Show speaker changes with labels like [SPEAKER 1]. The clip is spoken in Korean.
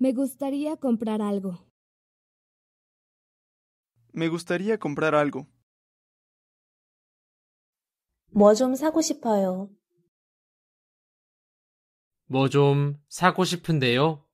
[SPEAKER 1] Me gustaría comprar algo.
[SPEAKER 2] Me gustaría
[SPEAKER 3] comprar algo.
[SPEAKER 1] 뭐좀 사고 싶어요.
[SPEAKER 3] 뭐 좀 사고 싶은데요?